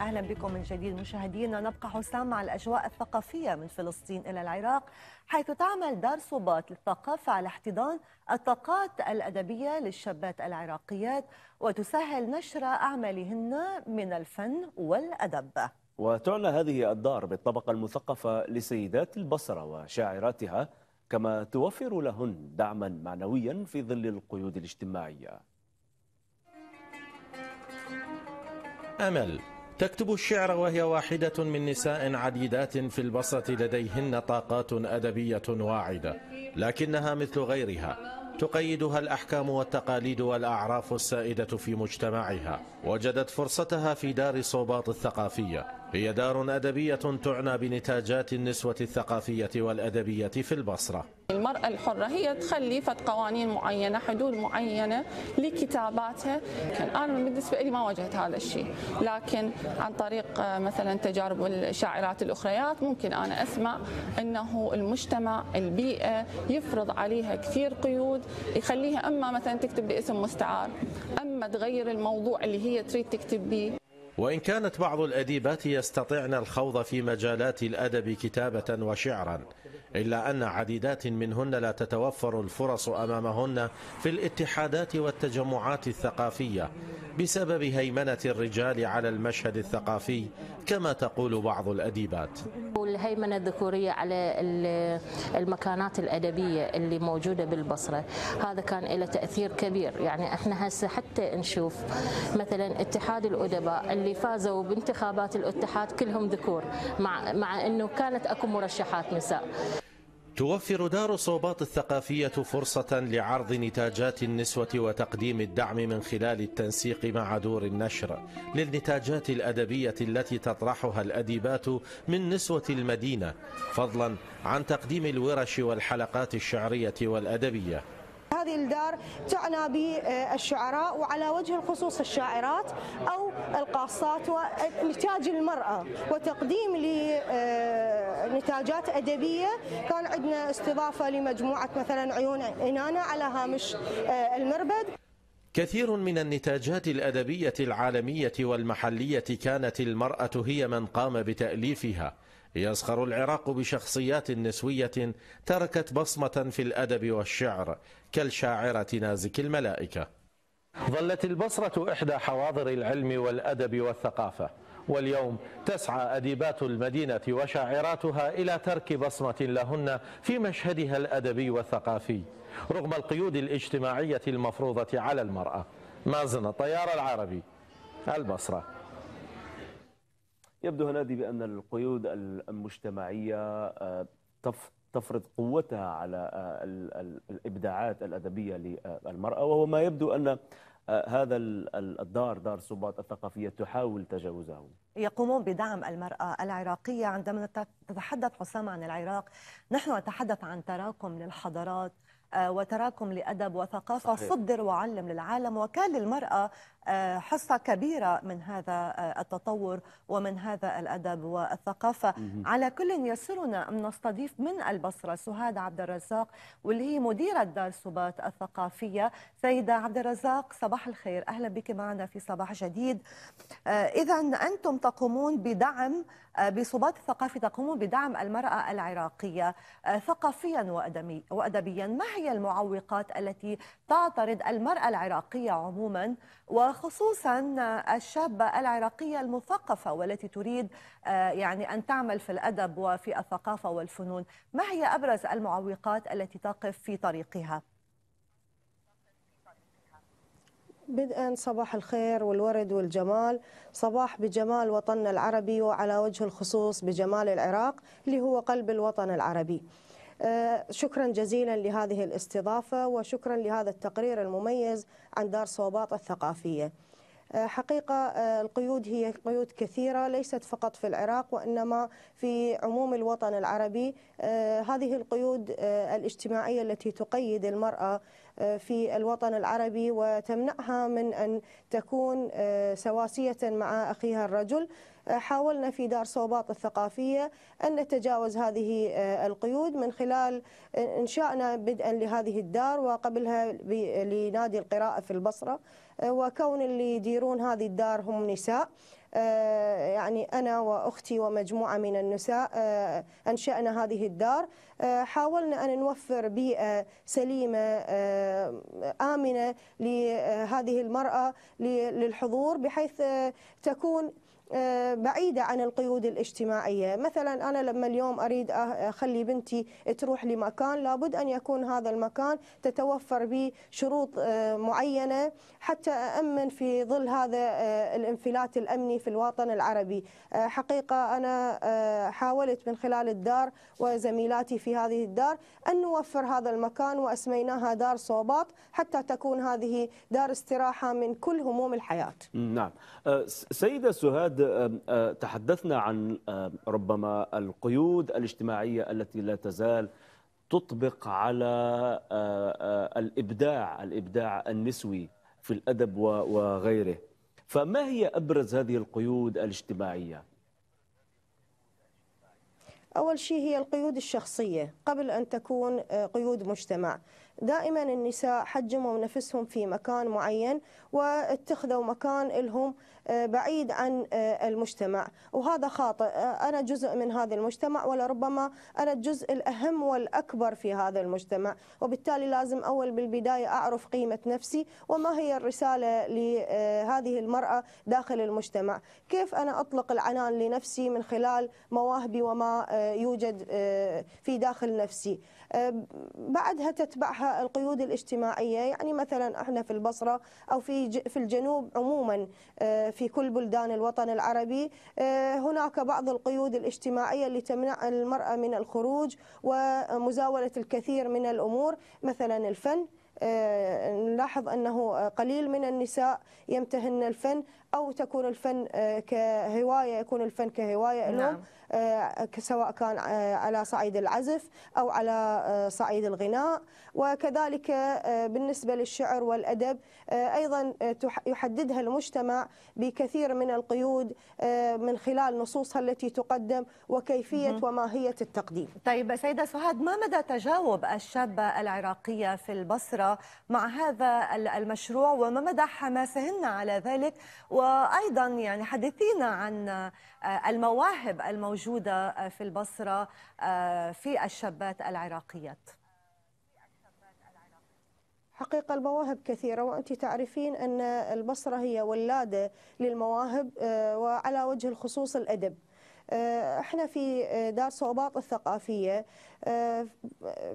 اهلا بكم من جديد مشاهدينا نبقى حسام مع الاجواء الثقافيه من فلسطين الى العراق حيث تعمل دار صوبات للثقافه على احتضان الطاقات الادبيه للشابات العراقيات وتسهل نشر اعمالهن من الفن والادب. وتعنى هذه الدار بالطبقه المثقفه لسيدات البصره وشاعراتها كما توفر لهن دعما معنويا في ظل القيود الاجتماعيه. امل تكتب الشعر وهي واحدة من نساء عديدات في البصرة لديهن طاقات أدبية واعدة لكنها مثل غيرها تقيدها الأحكام والتقاليد والأعراف السائدة في مجتمعها وجدت فرصتها في دار صوباط الثقافية هي دار أدبية تعنى بنتاجات النسوة الثقافية والأدبية في البصرة المرأة الحرة هي تخلي فت قوانين معينة حدود معينة لكتاباتها أنا بالنسبة لي ما واجهت هذا الشيء لكن عن طريق آه، مثلا تجارب الشاعرات الأخريات ممكن أنا أسمع أنه المجتمع البيئة يفرض عليها كثير قيود يخليها أما مثلا تكتب باسم مستعار أما تغير الموضوع اللي هي تريد تكتب به وإن كانت بعض الأديبات يستطعن الخوض في مجالات الأدب كتابة وشعرا إلا أن عديدات منهن لا تتوفر الفرص أمامهن في الاتحادات والتجمعات الثقافية بسبب هيمنة الرجال على المشهد الثقافي كما تقول بعض الأديبات الهيمنة الذكورية على المكانات الأدبية اللي موجودة بالبصرة هذا كان له تأثير كبير يعني احنا هسه حتى نشوف مثلا اتحاد الأدباء اللي فازوا بانتخابات الاتحاد كلهم ذكور مع, مع أنه كانت أكو مرشحات نساء توفر دار صوبات الثقافية فرصة لعرض نتاجات النسوة وتقديم الدعم من خلال التنسيق مع دور النشر للنتاجات الأدبية التي تطرحها الأديبات من نسوة المدينة فضلا عن تقديم الورش والحلقات الشعرية والأدبية هذه الدار تعنى بالشعراء وعلى وجه الخصوص الشاعرات أو القاصات ونتاج المرأة وتقديم لنتاجات أدبية كان عندنا استضافة لمجموعة مثلا عيون إنانة على هامش المربد كثير من النتاجات الأدبية العالمية والمحلية كانت المرأة هي من قام بتأليفها يزخر العراق بشخصيات نسوية تركت بصمة في الأدب والشعر كالشاعرة نازك الملائكة ظلت البصرة إحدى حواضر العلم والأدب والثقافة واليوم تسعى أديبات المدينة وشاعراتها إلى ترك بصمة لهن في مشهدها الأدبي والثقافي رغم القيود الاجتماعية المفروضة على المرأة مازن الطيار العربي البصرة يبدو هنادي بأن القيود المجتمعية آه، تفرض قوتها على آه، الإبداعات الأدبية للمرأة وهو ما يبدو أن آه، هذا الدار دار صباط الثقافية تحاول تجاوزه يقومون بدعم المرأة العراقية عندما تتحدث حسام عن العراق نحن نتحدث عن تراكم للحضارات وتراكم لأدب وثقافة صحيح. صدر وعلم للعالم وكان للمرأة آه، حصة كبيرة من هذا آه، التطور ومن هذا الأدب والثقافة مم. على كل يسرنا أن نستضيف من البصرة سهاد عبد الرزاق واللي هي مديرة دار سبات الثقافية سيدة عبد الرزاق صباح الخير أهلا بك معنا في صباح جديد آه، إذا أنتم تقومون بدعم بصبات الثقافي تقومون بدعم المرأة العراقية ثقافيا وأدبيا ما هي هي المعوقات التي تعترض المرأة العراقية عموما وخصوصا الشابة العراقية المثقفة والتي تريد آه، يعني أن تعمل في الأدب وفي الثقافة والفنون ما هي أبرز المعوقات التي تقف في طريقها؟ بدءا صباح الخير والورد والجمال صباح بجمال وطننا العربي وعلى وجه الخصوص بجمال العراق اللي هو قلب الوطن العربي آه، شكرا جزيلا لهذه الاستضافة وشكرا لهذا التقرير المميز عن دار صوباط الثقافية آه، حقيقة آه، القيود هي قيود كثيرة ليست فقط في العراق وإنما في عموم الوطن العربي هذه القيود الاجتماعية التي تقيد المرأة في الوطن العربي وتمنعها من أن تكون سواسية مع أخيها الرجل حاولنا في دار صوبات الثقافية أن نتجاوز هذه آه، القيود من خلال آه، إنشائنا بدءا لهذه الدار وقبلها لنادي القراءة في البصرة آه، وكون اللي يديرون هذه الدار هم نساء يعني أنا وأختي ومجموعة من النساء أنشأنا هذه الدار حاولنا أن نوفر بيئة سليمة آمنة لهذه المرأة للحضور بحيث تكون آه، بعيدة عن القيود الاجتماعية مثلا أنا لما اليوم أريد أه- أخلي بنتي تروح لمكان لابد أن يكون هذا المكان تتوفر به شروط آه، معينة حتى أأمن في ظل هذا الانفلات الأمني في الوطن العربي حقيقة أنا حاولت من خلال الدار وزميلاتي في هذه الدار أن نوفر هذا المكان وأسميناها دار صوبات حتى تكون هذه دار استراحة من كل هموم الحياة نعم سيدة سهاد قد تحدثنا عن ربما القيود الاجتماعية التي لا تزال تطبق على الإبداع الإبداع النسوي في الأدب وغيره فما هي أبرز هذه القيود الاجتماعية؟ أول شيء هي القيود الشخصية قبل أن تكون قيود مجتمع دائما النساء حجموا نفسهم في مكان معين واتخذوا مكان لهم آه، بعيد عن آه، المجتمع وهذا خاطئ آه، أنا جزء من هذا المجتمع ولربما أنا الجزء الأهم والأكبر في هذا المجتمع وبالتالي لازم أول بالبداية أعرف قيمة نفسي وما هي الرسالة لهذه المرأة داخل المجتمع كيف أنا أطلق العنان لنفسي من خلال مواهبي وما يوجد في داخل نفسي بعدها تتبعها القيود الاجتماعية يعني مثلا احنا في البصرة أو في في الجنوب عموما آه، في كل بلدان الوطن العربي آه، هناك بعض القيود الاجتماعية اللي تمنع المرأة من الخروج ومزاولة الكثير من الأمور مثلا الفن آه، نلاحظ أنه قليل من النساء يمتهن الفن أو تكون الفن آه، كهواية يكون الفن كهواية لهم نعم. آه، سواء كان على صعيد العزف أو على صعيد الغناء وكذلك بالنسبة للشعر والأدب أيضا يحددها المجتمع بكثير من القيود من خلال نصوصها التي تقدم وكيفية وماهية التقديم طيب سيدة سهاد ما مدى تجاوب الشابة العراقية في البصرة مع هذا المشروع وما مدى حماسهن على ذلك وأيضا يعني حدثينا عن آه، المواهب الموجودة آه، في البصرة آه، في الشابات العراقيات حقيقة المواهب كثيرة وأنت تعرفين أن البصرة هي ولادة للمواهب وعلى وجه الخصوص الأدب آه، احنا في آه، دار صوبات الثقافية آه،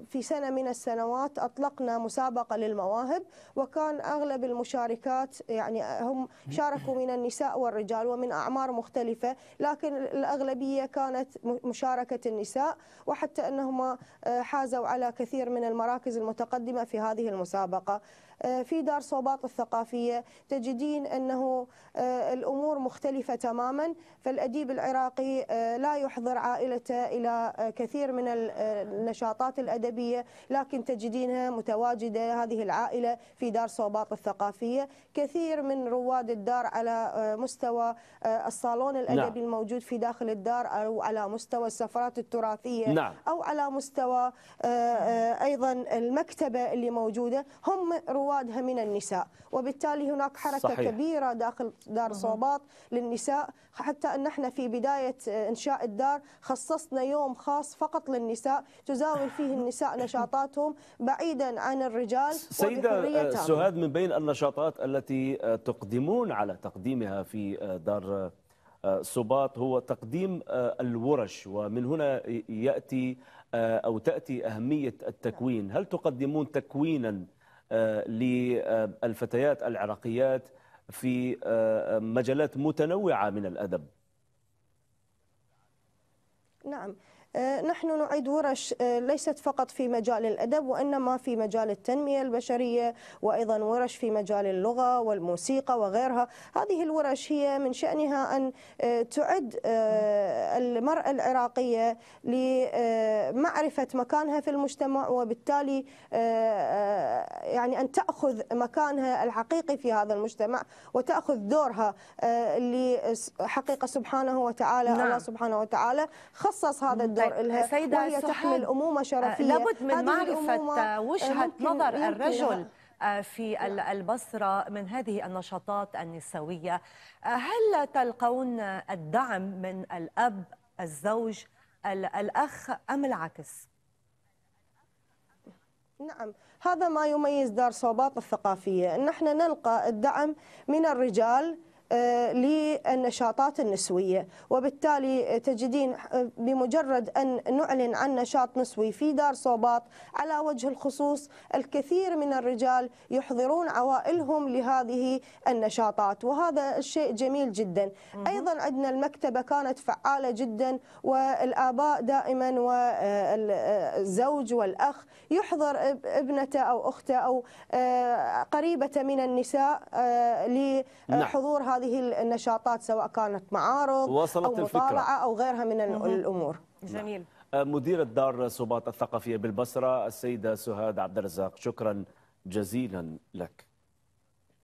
في سنة من السنوات أطلقنا مسابقة للمواهب وكان أغلب المشاركات يعني هم شاركوا من النساء والرجال ومن أعمار مختلفة لكن الأغلبية كانت مشاركة النساء وحتى أنهم حازوا على كثير من المراكز المتقدمة في هذه المسابقة آه، في دار صوباط الثقافية تجدين أنه آه، الأمور مختلفة تماما فالأديب العراقي آه، لا يحضر عائلته إلى كثير من النشاطات الأدبية لكن تجدينها متواجدة هذه العائلة في دار صوباط الثقافية كثير من رواد الدار على مستوى الصالون الأدبي نعم. الموجود في داخل الدار أو على مستوى السفرات التراثية نعم. أو على مستوى أيضا المكتبة اللي موجودة هم رواد روادها من النساء وبالتالي هناك حركة صحيح. كبيرة داخل دار صوبات للنساء حتى أن احنا في بداية آه، إنشاء الدار خصصنا يوم خاص فقط للنساء تزاول فيه النساء نشاطاتهم بعيدا عن الرجال سيدة آه، سهاد من بين النشاطات التي آه، تقدمون على تقديمها في دار صوبات هو تقديم الورش ومن هنا يأتي أو تأتي أهمية التكوين هل تقدمون تكوينا آه، للفتيات العراقيات في آه، مجالات متنوعة من الأدب نعم آه، نحن نعيد ورش آه، ليست فقط في مجال الأدب وإنما في مجال التنمية البشرية وأيضا ورش في مجال اللغة والموسيقى وغيرها هذه الورش هي من شأنها أن آه، تعد المرأة العراقية لمعرفة مكانها في المجتمع وبالتالي يعني أن تأخذ مكانها الحقيقي في هذا المجتمع وتأخذ دورها اللي حقيقة سبحانه وتعالى نعم. الله سبحانه وتعالى خصص هذا نعم. الدور ينظر لها سيدة وهي تحمل آه، أمومة شرفية لابد من معرفة آه، وجهة نظر الرجل آه، في البصرة من هذه النشاطات النسوية هل تلقون الدعم من الأب الزوج الأخ أم العكس؟ نعم هذا ما يميز دار صوبات الثقافية نحن نلقى الدعم من الرجال للنشاطات النسوية وبالتالي تجدين بمجرد أن نعلن عن نشاط نسوي في دار صوبات على وجه الخصوص الكثير من الرجال يحضرون عوائلهم لهذه النشاطات وهذا الشيء جميل جدا أيضا عندنا المكتبة كانت فعالة جدا والآباء دائما والزوج والأخ يحضر ابنته أو أخته أو قريبة من النساء آه، نعم. لحضور هذا هذه النشاطات سواء كانت معارض وصلت أو مطالعة الفكرة. أو غيرها من الأمور جميل نعم. أه، مديرة دار سباط الثقافية بالبصرة السيدة سهاد عبد الرزاق شكرا جزيلا لك